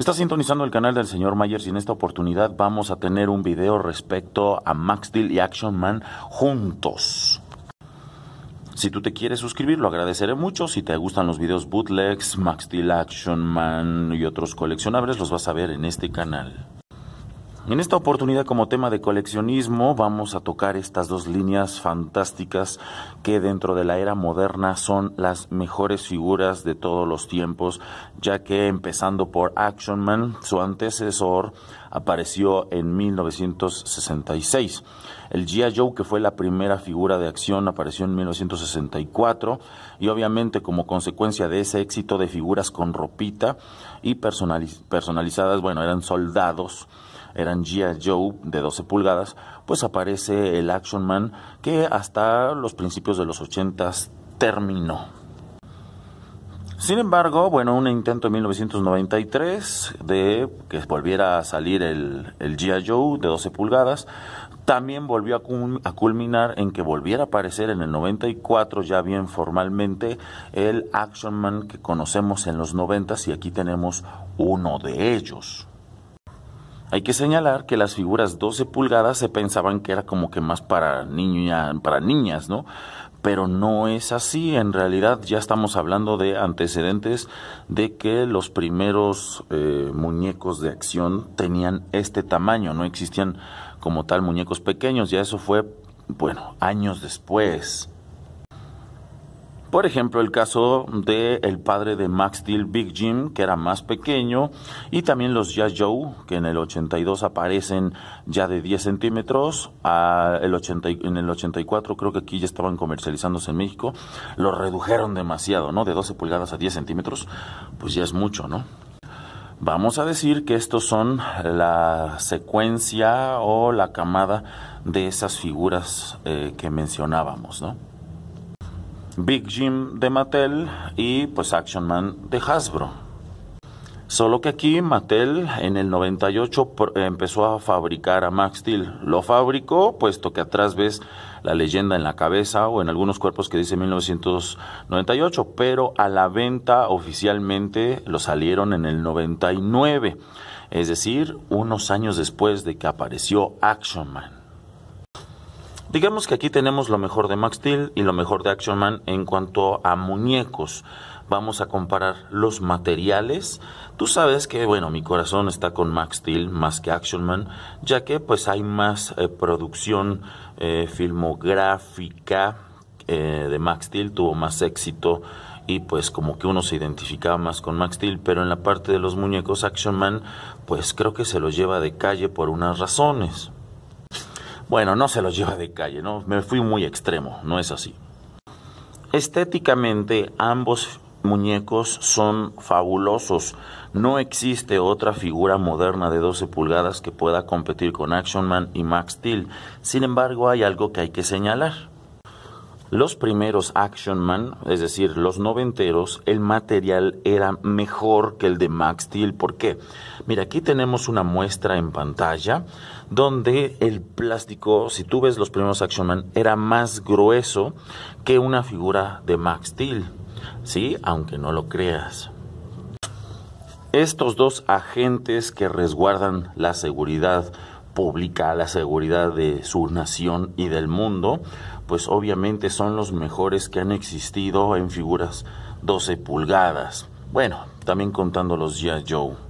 Está sintonizando el canal del señor Myers y en esta oportunidad vamos a tener un video respecto a Max Dill y Action Man juntos. Si tú te quieres suscribir, lo agradeceré mucho. Si te gustan los videos bootlegs, Max Deal Action Man y otros coleccionables, los vas a ver en este canal. En esta oportunidad como tema de coleccionismo vamos a tocar estas dos líneas fantásticas que dentro de la era moderna son las mejores figuras de todos los tiempos, ya que empezando por Action Man, su antecesor apareció en 1966. El G.I. Joe, que fue la primera figura de acción, apareció en 1964 y obviamente como consecuencia de ese éxito de figuras con ropita y personalizadas, bueno, eran soldados eran G.I. Joe de 12 pulgadas, pues aparece el Action Man que hasta los principios de los 80 terminó. Sin embargo, bueno, un intento en 1993 de que volviera a salir el, el G.I. Joe de 12 pulgadas, también volvió a, culminar en que volviera a aparecer en el 94, ya bien formalmente, el Action Man que conocemos en los 90 y aquí tenemos uno de ellos. Hay que señalar que las figuras 12 pulgadas se pensaban que era como que más para, para niñas, ¿no? Pero no es así, en realidad ya estamos hablando de antecedentes de que los primeros eh, muñecos de acción tenían este tamaño, no existían como tal muñecos pequeños, ya eso fue, bueno, años después. Por ejemplo, el caso de el padre de Max Steel, Big Jim, que era más pequeño, y también los Jazz Joe, que en el 82 aparecen ya de 10 centímetros, el 80, en el 84 creo que aquí ya estaban comercializándose en México, lo redujeron demasiado, ¿no? De 12 pulgadas a 10 centímetros, pues ya es mucho, ¿no? Vamos a decir que estos son la secuencia o la camada de esas figuras eh, que mencionábamos, ¿no? Big Jim de Mattel y pues Action Man de Hasbro. Solo que aquí Mattel en el 98 empezó a fabricar a Max Steel. Lo fabricó puesto que atrás ves la leyenda en la cabeza o en algunos cuerpos que dice 1998, pero a la venta oficialmente lo salieron en el 99, es decir, unos años después de que apareció Action Man. Digamos que aquí tenemos lo mejor de Max Steel y lo mejor de Action Man en cuanto a muñecos. Vamos a comparar los materiales. Tú sabes que, bueno, mi corazón está con Max Steel más que Action Man, ya que pues hay más eh, producción eh, filmográfica eh, de Max Steel, tuvo más éxito y pues como que uno se identificaba más con Max Steel, pero en la parte de los muñecos Action Man pues creo que se los lleva de calle por unas razones. Bueno, no se los lleva de calle, ¿no? Me fui muy extremo, no es así. Estéticamente, ambos muñecos son fabulosos. No existe otra figura moderna de 12 pulgadas que pueda competir con Action Man y Max Steel. Sin embargo, hay algo que hay que señalar. Los primeros Action Man, es decir, los noventeros, el material era mejor que el de Max Steel. ¿Por qué? Mira, aquí tenemos una muestra en pantalla donde el plástico, si tú ves los primeros Action Man, era más grueso que una figura de Max Steel, ¿sí? Aunque no lo creas. Estos dos agentes que resguardan la seguridad pública, la seguridad de su nación y del mundo, pues obviamente son los mejores que han existido en figuras 12 pulgadas. Bueno, también contando los Joe.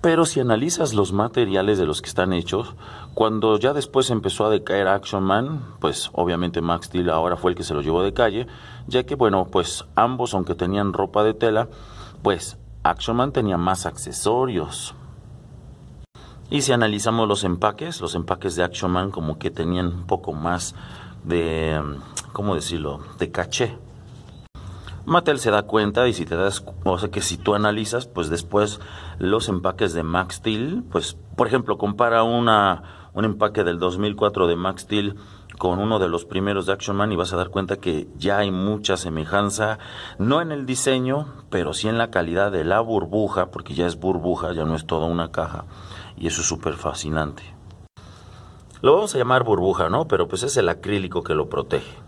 Pero si analizas los materiales de los que están hechos, cuando ya después empezó a decaer Action Man, pues obviamente Max Steel ahora fue el que se lo llevó de calle, ya que bueno, pues ambos aunque tenían ropa de tela, pues Action Man tenía más accesorios. Y si analizamos los empaques, los empaques de Action Man como que tenían un poco más de, ¿cómo decirlo?, de caché, Mattel se da cuenta y si te das, o sea que si tú analizas, pues después los empaques de Max Steel, pues por ejemplo, compara una, un empaque del 2004 de Max Steel con uno de los primeros de Action Man y vas a dar cuenta que ya hay mucha semejanza, no en el diseño, pero sí en la calidad de la burbuja, porque ya es burbuja, ya no es toda una caja, y eso es súper fascinante. Lo vamos a llamar burbuja, ¿no? Pero pues es el acrílico que lo protege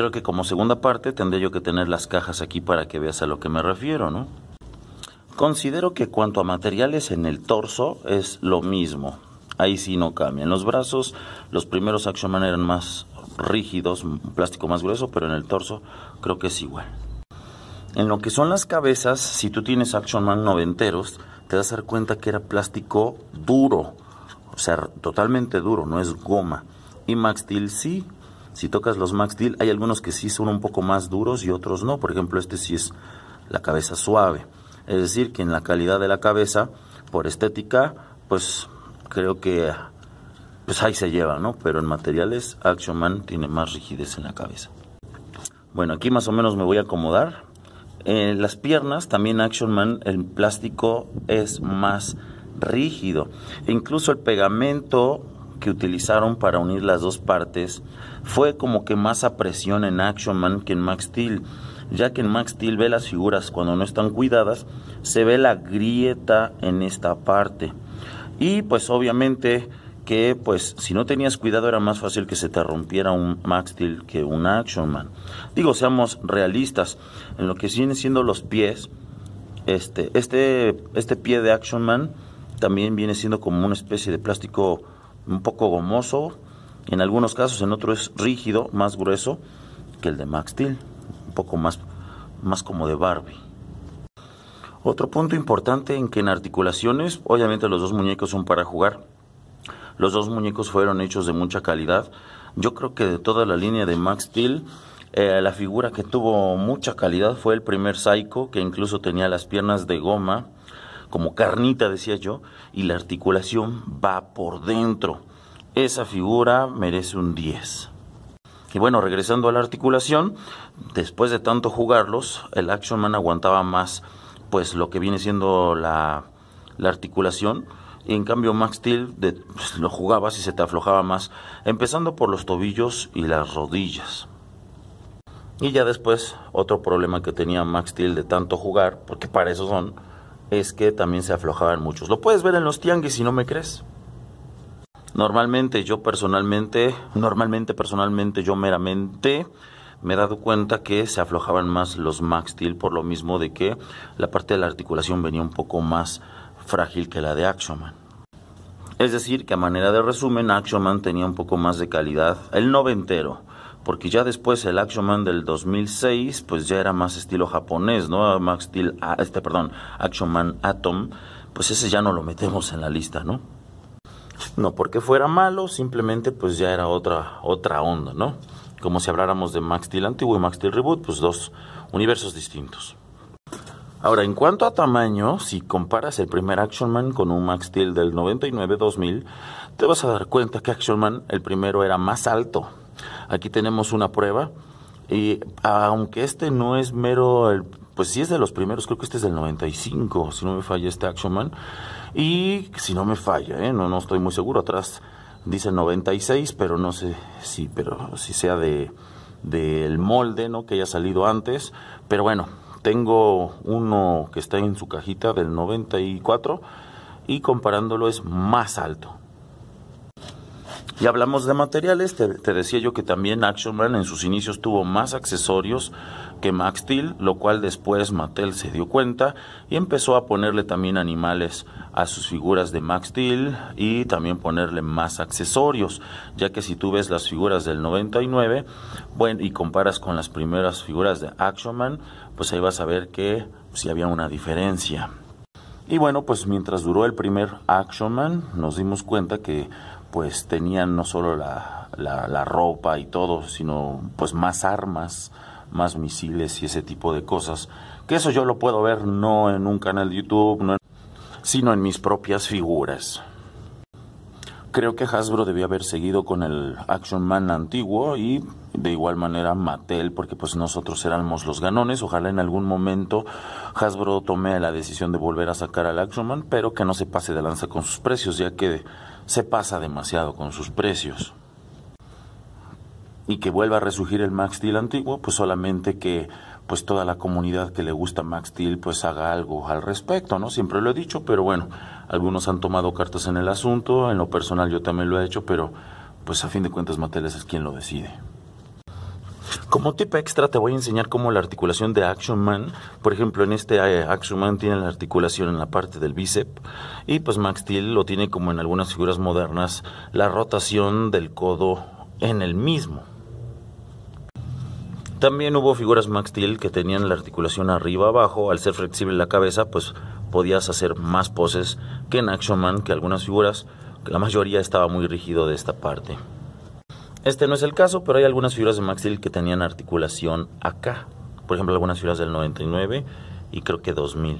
creo que como segunda parte tendré yo que tener las cajas aquí para que veas a lo que me refiero, ¿no? Considero que cuanto a materiales en el torso es lo mismo. Ahí sí no cambia. En Los brazos, los primeros Action Man eran más rígidos, plástico más grueso, pero en el torso creo que es igual. En lo que son las cabezas, si tú tienes Action Man noventeros, te vas a dar cuenta que era plástico duro, o sea, totalmente duro, no es goma. Y Max Steel sí, si tocas los Max deal hay algunos que sí son un poco más duros y otros no. Por ejemplo, este sí es la cabeza suave. Es decir, que en la calidad de la cabeza, por estética, pues creo que pues ahí se lleva, ¿no? Pero en materiales, Action Man tiene más rigidez en la cabeza. Bueno, aquí más o menos me voy a acomodar. En las piernas, también Action Man, el plástico es más rígido. incluso el pegamento que utilizaron para unir las dos partes fue como que más a presión en Action Man que en Max Steel, ya que en Max Steel ve las figuras cuando no están cuidadas, se ve la grieta en esta parte. Y pues obviamente que pues si no tenías cuidado era más fácil que se te rompiera un Max Steel que un Action Man. Digo, seamos realistas, en lo que siguen siendo los pies, este, este, este pie de Action Man también viene siendo como una especie de plástico un poco gomoso, en algunos casos, en otro es rígido, más grueso que el de Max Steel, un poco más, más como de Barbie. Otro punto importante en que en articulaciones, obviamente los dos muñecos son para jugar. Los dos muñecos fueron hechos de mucha calidad. Yo creo que de toda la línea de Max Steel, eh, la figura que tuvo mucha calidad fue el primer Psycho, que incluso tenía las piernas de goma como carnita, decía yo, y la articulación va por dentro. Esa figura merece un 10. Y bueno, regresando a la articulación, después de tanto jugarlos, el Action Man aguantaba más pues lo que viene siendo la, articulación. Y en cambio, Max Steel pues, lo jugabas y se te aflojaba más, empezando por los tobillos y las rodillas. Y ya después, otro problema que tenía Max Steel de tanto jugar, porque para eso son, es que también se aflojaban muchos. Lo puedes ver en los tianguis si no me crees. Normalmente yo personalmente, normalmente personalmente yo meramente me he dado cuenta que se aflojaban más los Max Steel por lo mismo de que la parte de la articulación venía un poco más frágil que la de Action Man. Es decir, que a manera de resumen, Action Man tenía un poco más de calidad, el noventero, porque ya después el Action Man del 2006 pues ya era más estilo japonés, ¿no? Max Steel, ah, este, perdón, Action Man Atom, pues ese ya no lo metemos en la lista, ¿no? No porque fuera malo, simplemente pues ya era otra otra onda, ¿no? Como si habláramos de Max Steel antiguo y Max Steel reboot, pues dos universos distintos. Ahora, en cuanto a tamaño, si comparas el primer Action Man con un Max Steel del 99-2000, te vas a dar cuenta que Action Man, el primero, era más alto, Aquí tenemos una prueba y aunque este no es mero, pues si es de los primeros, creo que este es del 95, si no me falla este Action Man. Y si no me falla, ¿eh? no, no estoy muy seguro, atrás dice 96, pero no sé si, pero si sea de del molde, ¿no? Que haya salido antes, pero bueno, tengo uno que está en su cajita del 94 y comparándolo es más alto y hablamos de materiales, te, decía yo que también Action Man en sus inicios tuvo más accesorios que Max Steel, lo cual después Mattel se dio cuenta y empezó a ponerle también animales a sus figuras de Max Steel y también ponerle más accesorios, ya que si tú ves las figuras del 99, y comparas con las primeras figuras de Action Man, pues ahí vas a ver que si había una diferencia. Y bueno, pues mientras duró el primer Action Man, nos dimos cuenta que pues tenían no solo la, la, ropa y todo, sino pues más armas, más misiles y ese tipo de cosas. Que eso yo lo puedo ver no en un canal de YouTube, sino en mis propias figuras. Creo que Hasbro debía haber seguido con el Action Man antiguo y de igual manera Mattel, porque pues nosotros éramos los ganones. Ojalá en algún momento Hasbro tome la decisión de volver a sacar al Action Man, pero que no se pase de lanza con sus precios, ya que se pasa demasiado con sus precios. Y que vuelva a resurgir el Max Steel antiguo, pues solamente que pues toda la comunidad que le gusta Max Steel pues haga algo al respecto, ¿no? Siempre lo he dicho, pero bueno, algunos han tomado cartas en el asunto, en lo personal yo también lo he hecho, pero pues a fin de cuentas Mateles es quien lo decide. Como tip extra te voy a enseñar cómo la articulación de Action Man, por ejemplo en este eh, Action Man tiene la articulación en la parte del bíceps y pues Max Steel lo tiene como en algunas figuras modernas la rotación del codo en el mismo. También hubo figuras Max Steel que tenían la articulación arriba abajo, al ser flexible la cabeza pues podías hacer más poses que en Action Man que algunas figuras, la mayoría estaba muy rígido de esta parte. Este no es el caso, pero hay algunas figuras de Max Till que tenían articulación acá. Por ejemplo, algunas figuras del 99 y creo que 2000.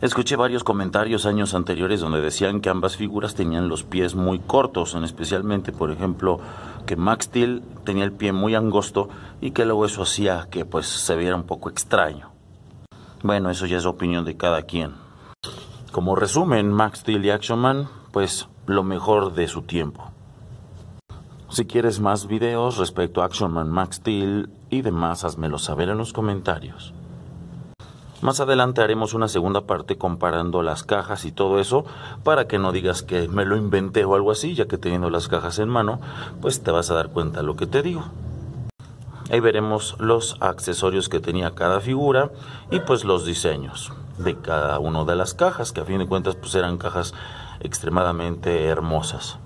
Escuché varios comentarios años anteriores donde decían que ambas figuras tenían los pies muy cortos, en especialmente, por ejemplo, que Max Steel tenía el pie muy angosto y que luego eso hacía que pues se viera un poco extraño. Bueno, eso ya es opinión de cada quien. Como resumen, Max Steel y Action Man, pues lo mejor de su tiempo. Si quieres más videos respecto a Action Man Max Steel y demás, házmelo saber en los comentarios. Más adelante haremos una segunda parte comparando las cajas y todo eso para que no digas que me lo inventé o algo así, ya que teniendo las cajas en mano, pues te vas a dar cuenta lo que te digo. Ahí veremos los accesorios que tenía cada figura y pues los diseños de cada una de las cajas, que a fin de cuentas pues eran cajas extremadamente hermosas.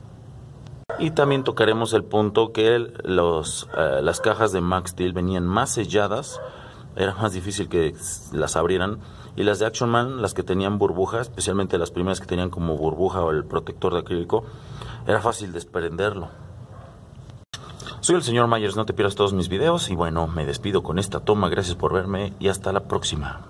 Y también tocaremos el punto que eh, las cajas de Max Steel venían más selladas, era más difícil que las abrieran, y las de Action Man, las que tenían burbuja, especialmente las primeras que tenían como burbuja o el protector de acrílico, era fácil desprenderlo. Soy el señor Myers, no te pierdas todos mis videos y bueno, me despido con esta toma, gracias por verme y hasta la próxima.